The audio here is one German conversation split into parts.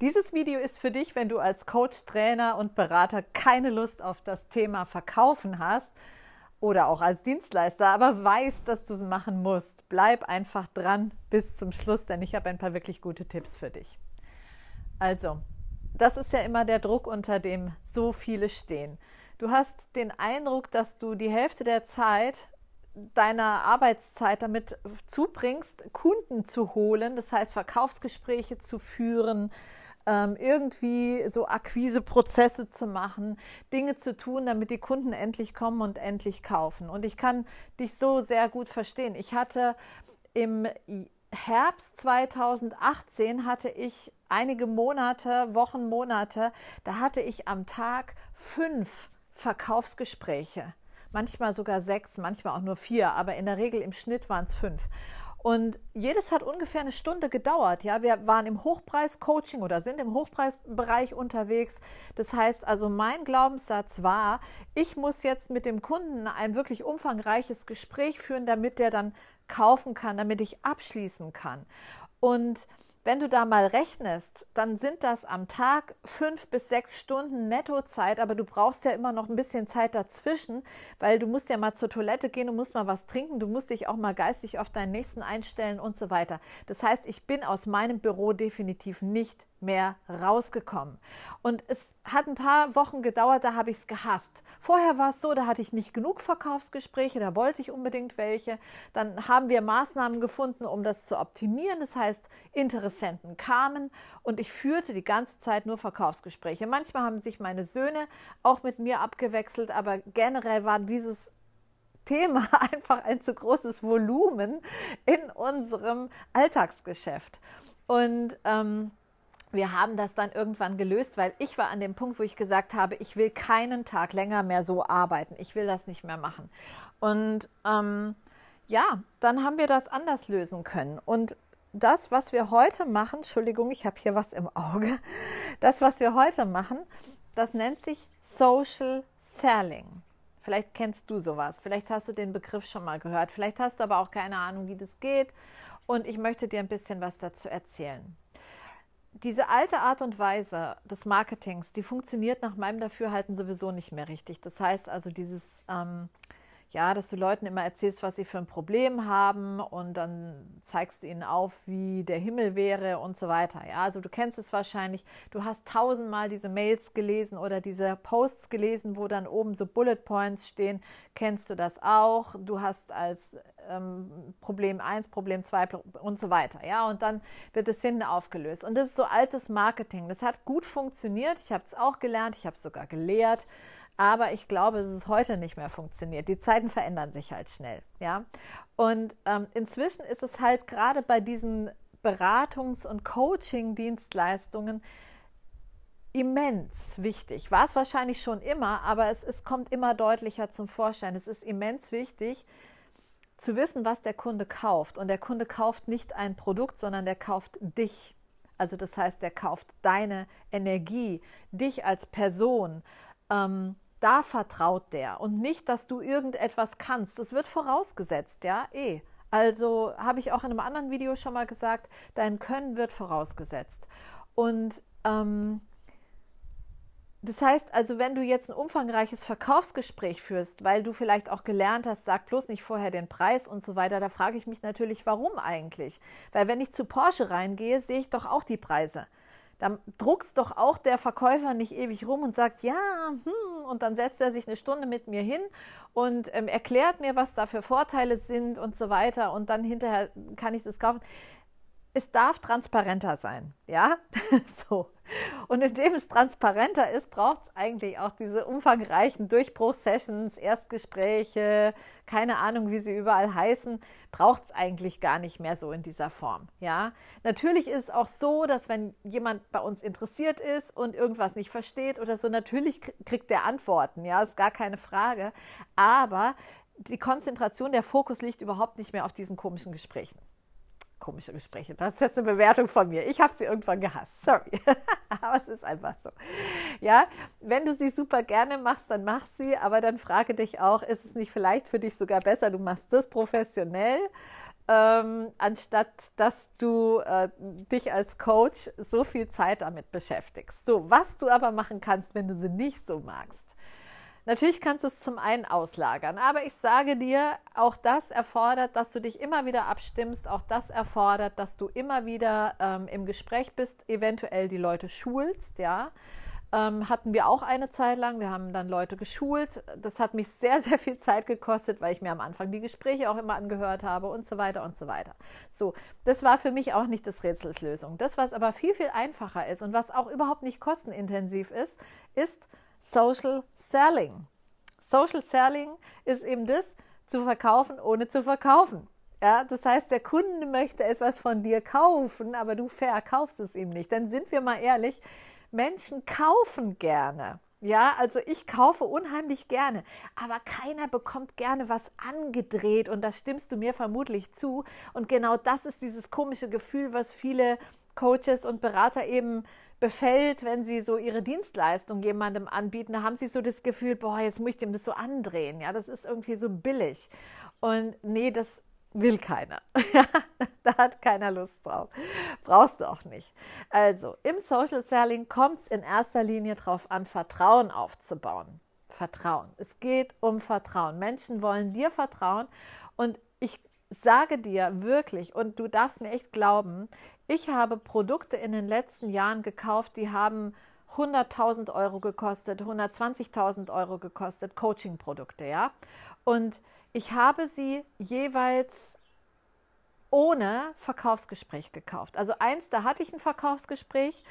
Dieses Video ist für dich, wenn du als Coach, Trainer und Berater keine Lust auf das Thema Verkaufen hast oder auch als Dienstleister, aber weißt, dass du es machen musst. Bleib einfach dran bis zum Schluss, denn ich habe ein paar wirklich gute Tipps für dich. Also, das ist ja immer der Druck, unter dem so viele stehen. Du hast den Eindruck, dass du die Hälfte der Zeit deiner Arbeitszeit damit zubringst, Kunden zu holen, das heißt Verkaufsgespräche zu führen, ähm, irgendwie so Akquiseprozesse zu machen, Dinge zu tun, damit die Kunden endlich kommen und endlich kaufen. Und ich kann dich so sehr gut verstehen. Ich hatte im Herbst 2018 hatte ich einige Monate, Wochen, Monate, da hatte ich am Tag fünf Verkaufsgespräche. Manchmal sogar sechs, manchmal auch nur vier, aber in der Regel im Schnitt waren es fünf. Und jedes hat ungefähr eine Stunde gedauert. Ja, wir waren im Hochpreis-Coaching oder sind im Hochpreisbereich unterwegs. Das heißt also, mein Glaubenssatz war, ich muss jetzt mit dem Kunden ein wirklich umfangreiches Gespräch führen, damit der dann kaufen kann, damit ich abschließen kann. Und wenn du da mal rechnest, dann sind das am Tag fünf bis sechs Stunden Nettozeit, aber du brauchst ja immer noch ein bisschen Zeit dazwischen, weil du musst ja mal zur Toilette gehen, du musst mal was trinken, du musst dich auch mal geistig auf deinen nächsten einstellen und so weiter. Das heißt, ich bin aus meinem Büro definitiv nicht mehr rausgekommen. Und es hat ein paar Wochen gedauert, da habe ich es gehasst. Vorher war es so, da hatte ich nicht genug Verkaufsgespräche, da wollte ich unbedingt welche. Dann haben wir Maßnahmen gefunden, um das zu optimieren. Das heißt, Interesse Interessenten kamen und ich führte die ganze Zeit nur Verkaufsgespräche. Manchmal haben sich meine Söhne auch mit mir abgewechselt, aber generell war dieses Thema einfach ein zu großes Volumen in unserem Alltagsgeschäft. Und ähm, wir haben das dann irgendwann gelöst, weil ich war an dem Punkt, wo ich gesagt habe, ich will keinen Tag länger mehr so arbeiten. Ich will das nicht mehr machen. Und ähm, ja, dann haben wir das anders lösen können. Und das, was wir heute machen, Entschuldigung, ich habe hier was im Auge, das, was wir heute machen, das nennt sich Social Selling. Vielleicht kennst du sowas, vielleicht hast du den Begriff schon mal gehört, vielleicht hast du aber auch keine Ahnung, wie das geht und ich möchte dir ein bisschen was dazu erzählen. Diese alte Art und Weise des Marketings, die funktioniert nach meinem Dafürhalten sowieso nicht mehr richtig. Das heißt also, dieses ähm, ja, dass du Leuten immer erzählst, was sie für ein Problem haben und dann zeigst du ihnen auf, wie der Himmel wäre und so weiter. Ja, also du kennst es wahrscheinlich. Du hast tausendmal diese Mails gelesen oder diese Posts gelesen, wo dann oben so Bullet Points stehen. Kennst du das auch? Du hast als ähm, Problem 1, Problem 2 und so weiter. Ja, und dann wird es hinten aufgelöst. Und das ist so altes Marketing. Das hat gut funktioniert. Ich habe es auch gelernt. Ich habe es sogar gelehrt aber ich glaube, es ist heute nicht mehr funktioniert. Die Zeiten verändern sich halt schnell, ja. Und ähm, inzwischen ist es halt gerade bei diesen Beratungs- und Coaching-Dienstleistungen immens wichtig. War es wahrscheinlich schon immer, aber es, es kommt immer deutlicher zum Vorschein. Es ist immens wichtig, zu wissen, was der Kunde kauft. Und der Kunde kauft nicht ein Produkt, sondern der kauft dich. Also das heißt, der kauft deine Energie, dich als Person. Ähm, da vertraut der und nicht, dass du irgendetwas kannst. Es wird vorausgesetzt, ja, eh. Also habe ich auch in einem anderen Video schon mal gesagt, dein Können wird vorausgesetzt. Und ähm, das heißt also, wenn du jetzt ein umfangreiches Verkaufsgespräch führst, weil du vielleicht auch gelernt hast, sag bloß nicht vorher den Preis und so weiter, da frage ich mich natürlich, warum eigentlich? Weil wenn ich zu Porsche reingehe, sehe ich doch auch die Preise. Dann druckst doch auch der Verkäufer nicht ewig rum und sagt, ja, hm, und dann setzt er sich eine Stunde mit mir hin und ähm, erklärt mir, was da für Vorteile sind und so weiter und dann hinterher kann ich das kaufen. Es darf transparenter sein, ja? so. Und indem es transparenter ist, braucht es eigentlich auch diese umfangreichen Durchbruchsessions, Erstgespräche, keine Ahnung, wie sie überall heißen, braucht es eigentlich gar nicht mehr so in dieser Form. Ja, natürlich ist es auch so, dass wenn jemand bei uns interessiert ist und irgendwas nicht versteht oder so, natürlich kriegt der Antworten. Ja, ist gar keine Frage. Aber die Konzentration, der Fokus liegt überhaupt nicht mehr auf diesen komischen Gesprächen komisch im Sprechen. Das ist jetzt eine Bewertung von mir. Ich habe sie irgendwann gehasst. Sorry. aber es ist einfach so. Ja, wenn du sie super gerne machst, dann mach sie, aber dann frage dich auch, ist es nicht vielleicht für dich sogar besser, du machst das professionell? Ähm, anstatt dass du äh, dich als Coach so viel Zeit damit beschäftigst. So, was du aber machen kannst, wenn du sie nicht so magst, Natürlich kannst du es zum einen auslagern, aber ich sage dir, auch das erfordert, dass du dich immer wieder abstimmst, auch das erfordert, dass du immer wieder ähm, im Gespräch bist, eventuell die Leute schulst, ja. Ähm, hatten wir auch eine Zeit lang. Wir haben dann Leute geschult. Das hat mich sehr, sehr viel Zeit gekostet, weil ich mir am Anfang die Gespräche auch immer angehört habe und so weiter und so weiter. So, das war für mich auch nicht das Rätselslösung. Das, was aber viel, viel einfacher ist und was auch überhaupt nicht kostenintensiv ist, ist, Social Selling. Social Selling ist eben das, zu verkaufen, ohne zu verkaufen. Ja, das heißt, der Kunde möchte etwas von dir kaufen, aber du verkaufst es ihm nicht. Dann sind wir mal ehrlich, Menschen kaufen gerne. Ja, also ich kaufe unheimlich gerne, aber keiner bekommt gerne was angedreht und da stimmst du mir vermutlich zu. Und genau das ist dieses komische Gefühl, was viele Coaches und Berater eben befällt, wenn sie so ihre Dienstleistung jemandem anbieten, da haben sie so das Gefühl, boah, jetzt muss ich dem das so andrehen. Ja, das ist irgendwie so billig. Und nee, das will keiner. da hat keiner Lust drauf. Brauchst du auch nicht. Also im Social Selling kommt es in erster Linie darauf an, Vertrauen aufzubauen. Vertrauen. Es geht um Vertrauen. Menschen wollen dir vertrauen und ich sage dir wirklich, und du darfst mir echt glauben, ich habe Produkte in den letzten Jahren gekauft, die haben 100.000 Euro gekostet, 120.000 Euro gekostet, Coaching-Produkte, ja. Und ich habe sie jeweils ohne Verkaufsgespräch gekauft. Also eins, da hatte ich ein Verkaufsgespräch,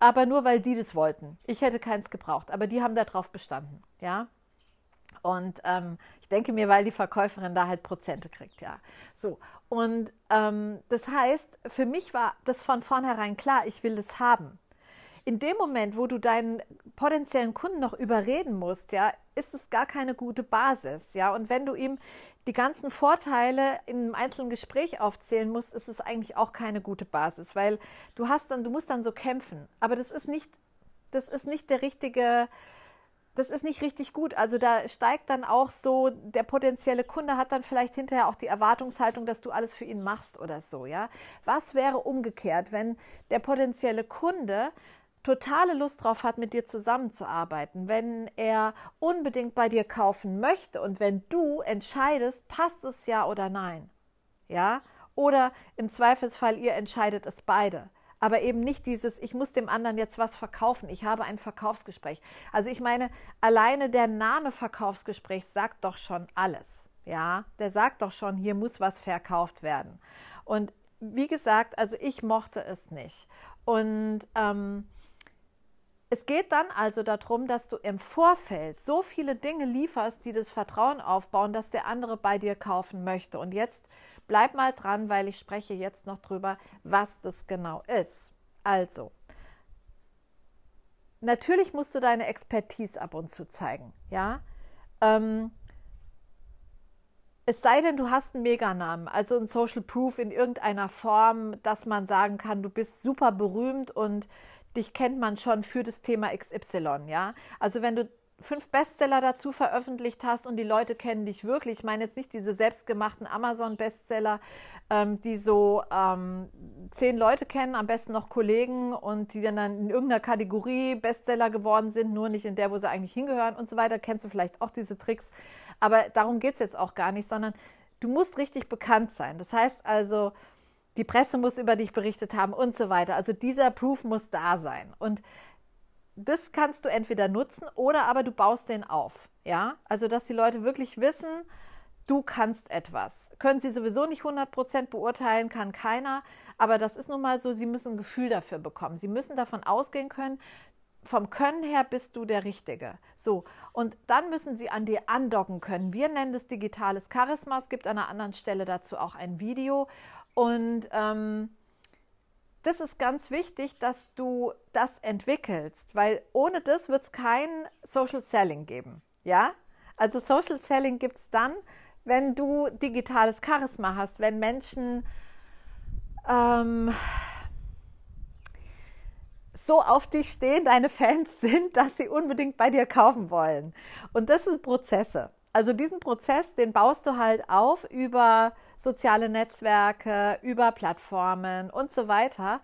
aber nur weil die das wollten. Ich hätte keins gebraucht, aber die haben darauf bestanden, ja. Und ähm, ich denke mir, weil die Verkäuferin da halt Prozente kriegt, ja. So. Und ähm, das heißt, für mich war das von vornherein klar, ich will das haben. In dem Moment, wo du deinen potenziellen Kunden noch überreden musst, ja, ist es gar keine gute Basis, ja. Und wenn du ihm die ganzen Vorteile in einem einzelnen Gespräch aufzählen musst, ist es eigentlich auch keine gute Basis, weil du hast dann, du musst dann so kämpfen. Aber das ist nicht, das ist nicht der richtige, das ist nicht richtig gut. Also da steigt dann auch so, der potenzielle Kunde hat dann vielleicht hinterher auch die Erwartungshaltung, dass du alles für ihn machst oder so, ja. Was wäre umgekehrt, wenn der potenzielle Kunde totale Lust drauf hat, mit dir zusammenzuarbeiten, wenn er unbedingt bei dir kaufen möchte und wenn du entscheidest, passt es ja oder nein, ja? Oder im Zweifelsfall ihr entscheidet es beide aber eben nicht dieses, ich muss dem anderen jetzt was verkaufen, ich habe ein Verkaufsgespräch. Also ich meine, alleine der Name Verkaufsgespräch sagt doch schon alles. Ja, der sagt doch schon, hier muss was verkauft werden. Und wie gesagt, also ich mochte es nicht. Und ähm, es geht dann also darum, dass du im Vorfeld so viele Dinge lieferst, die das Vertrauen aufbauen, dass der andere bei dir kaufen möchte. Und jetzt Bleib mal dran, weil ich spreche jetzt noch drüber, was das genau ist. Also, natürlich musst du deine Expertise ab und zu zeigen, ja. Ähm, es sei denn, du hast einen Meganamen, also ein Social Proof in irgendeiner Form, dass man sagen kann, du bist super berühmt und dich kennt man schon für das Thema XY, ja. Also wenn du fünf Bestseller dazu veröffentlicht hast und die Leute kennen dich wirklich. Ich meine jetzt nicht diese selbstgemachten Amazon-Bestseller, ähm, die so ähm, zehn Leute kennen, am besten noch Kollegen und die dann in irgendeiner Kategorie Bestseller geworden sind, nur nicht in der, wo sie eigentlich hingehören und so weiter. Kennst du vielleicht auch diese Tricks. Aber darum geht es jetzt auch gar nicht, sondern du musst richtig bekannt sein. Das heißt also, die Presse muss über dich berichtet haben und so weiter. Also dieser Proof muss da sein. Und das kannst du entweder nutzen oder aber du baust den auf. Ja, also dass die Leute wirklich wissen, du kannst etwas. Können sie sowieso nicht 100% beurteilen, kann keiner, aber das ist nun mal so, sie müssen ein Gefühl dafür bekommen. Sie müssen davon ausgehen können, vom Können her bist du der Richtige. So, und dann müssen sie an dir andocken können. Wir nennen das digitales Charisma. Es gibt an einer anderen Stelle dazu auch ein Video. Und ähm, das ist ganz wichtig, dass du das entwickelst, weil ohne das wird es kein Social Selling geben. Ja, also Social Selling gibt es dann, wenn du digitales Charisma hast, wenn Menschen ähm, so auf dich stehen, deine Fans sind, dass sie unbedingt bei dir kaufen wollen. Und das sind Prozesse. Also diesen Prozess, den baust du halt auf über soziale Netzwerke, über Plattformen und so weiter.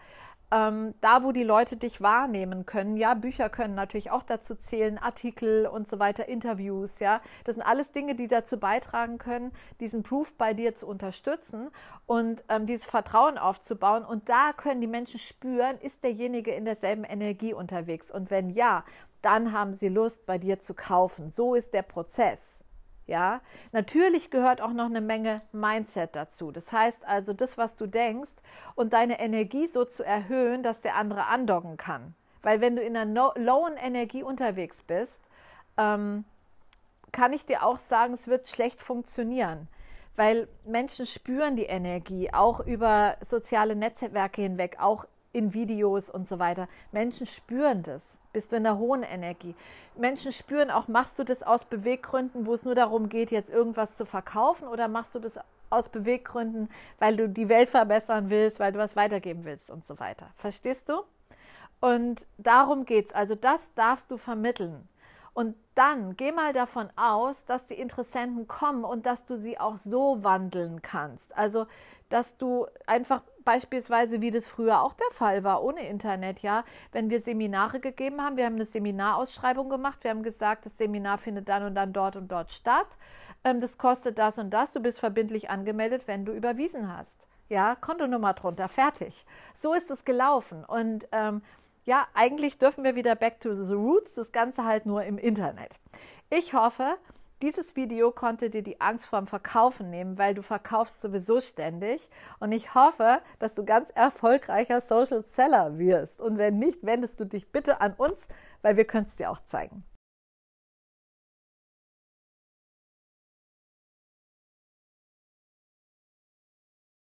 Ähm, da, wo die Leute dich wahrnehmen können. Ja, Bücher können natürlich auch dazu zählen, Artikel und so weiter, Interviews, ja. Das sind alles Dinge, die dazu beitragen können, diesen Proof bei dir zu unterstützen und ähm, dieses Vertrauen aufzubauen. Und da können die Menschen spüren, ist derjenige in derselben Energie unterwegs? Und wenn ja, dann haben sie Lust, bei dir zu kaufen. So ist der Prozess. Ja, natürlich gehört auch noch eine Menge Mindset dazu. Das heißt also, das, was du denkst und deine Energie so zu erhöhen, dass der andere andocken kann. Weil wenn du in einer no lowen Energie unterwegs bist, ähm, kann ich dir auch sagen, es wird schlecht funktionieren. Weil Menschen spüren die Energie auch über soziale Netzwerke hinweg, auch in Videos und so weiter. Menschen spüren das. Bist du in der hohen Energie? Menschen spüren auch, machst du das aus Beweggründen, wo es nur darum geht, jetzt irgendwas zu verkaufen oder machst du das aus Beweggründen, weil du die Welt verbessern willst, weil du was weitergeben willst und so weiter. Verstehst du? Und darum geht's. Also das darfst du vermitteln. Und dann geh mal davon aus, dass die Interessenten kommen und dass du sie auch so wandeln kannst. Also dass du einfach beispielsweise, wie das früher auch der Fall war, ohne Internet, ja, wenn wir Seminare gegeben haben, wir haben eine Seminarausschreibung gemacht, wir haben gesagt, das Seminar findet dann und dann dort und dort statt, ähm, das kostet das und das, du bist verbindlich angemeldet, wenn du überwiesen hast. Ja, Kontonummer drunter, fertig. So ist es gelaufen. Und ähm, ja, eigentlich dürfen wir wieder back to the roots, das Ganze halt nur im Internet. Ich hoffe, dieses Video konnte dir die Angst vorm Verkaufen nehmen, weil du verkaufst sowieso ständig. Und ich hoffe, dass du ganz erfolgreicher Social Seller wirst. Und wenn nicht, wendest du dich bitte an uns, weil wir können es dir auch zeigen.